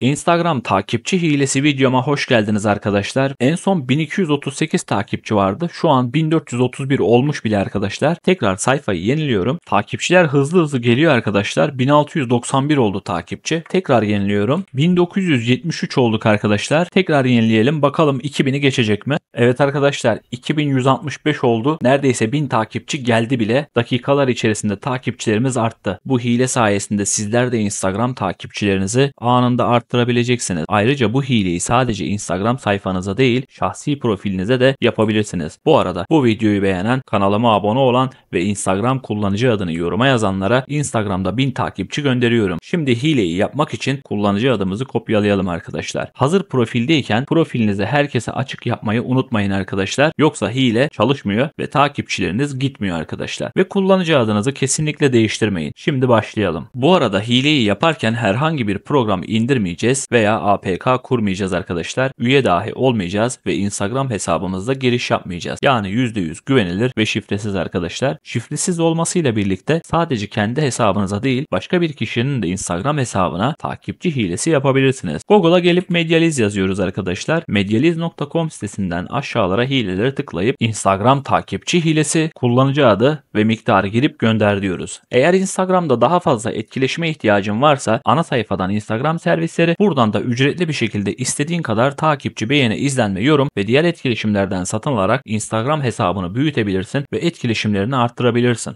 Instagram takipçi hilesi videoma hoş geldiniz arkadaşlar. En son 1238 takipçi vardı. Şu an 1431 olmuş bile arkadaşlar. Tekrar sayfayı yeniliyorum. Takipçiler hızlı hızlı geliyor arkadaşlar. 1691 oldu takipçi. Tekrar yeniliyorum. 1973 olduk arkadaşlar. Tekrar yenileyelim. Bakalım 2000'i geçecek mi? Evet arkadaşlar 2165 oldu. Neredeyse 1000 takipçi geldi bile. Dakikalar içerisinde takipçilerimiz arttı. Bu hile sayesinde sizler de Instagram takipçilerinizi anında art arttırabileceksiniz. Ayrıca bu hileyi sadece Instagram sayfanıza değil şahsi profilinize de yapabilirsiniz. Bu arada bu videoyu beğenen, kanalıma abone olan ve Instagram kullanıcı adını yoruma yazanlara Instagram'da 1000 takipçi gönderiyorum. Şimdi hileyi yapmak için kullanıcı adımızı kopyalayalım arkadaşlar. Hazır profildeyken profilinizi herkese açık yapmayı unutmayın arkadaşlar. Yoksa hile çalışmıyor ve takipçileriniz gitmiyor arkadaşlar. Ve kullanıcı adınızı kesinlikle değiştirmeyin. Şimdi başlayalım. Bu arada hileyi yaparken herhangi bir program indirmeyin etmeyeceğiz veya APK kurmayacağız arkadaşlar. Üye dahi olmayacağız ve Instagram hesabımızda giriş yapmayacağız. Yani %100 güvenilir ve şifresiz arkadaşlar. Şifresiz olmasıyla birlikte sadece kendi hesabınıza değil başka bir kişinin de Instagram hesabına takipçi hilesi yapabilirsiniz. Google'a gelip Medializ yazıyoruz arkadaşlar. Medializ.com sitesinden aşağılara hilelere tıklayıp Instagram takipçi hilesi, kullanıcı adı ve miktarı girip gönder diyoruz. Eğer Instagram'da daha fazla etkileşime ihtiyacın varsa ana sayfadan Instagram servisleri bildirimleri. Buradan da ücretli bir şekilde istediğin kadar takipçi, beğeni, izlenme, yorum ve diğer etkileşimlerden satın alarak Instagram hesabını büyütebilirsin ve etkileşimlerini arttırabilirsin.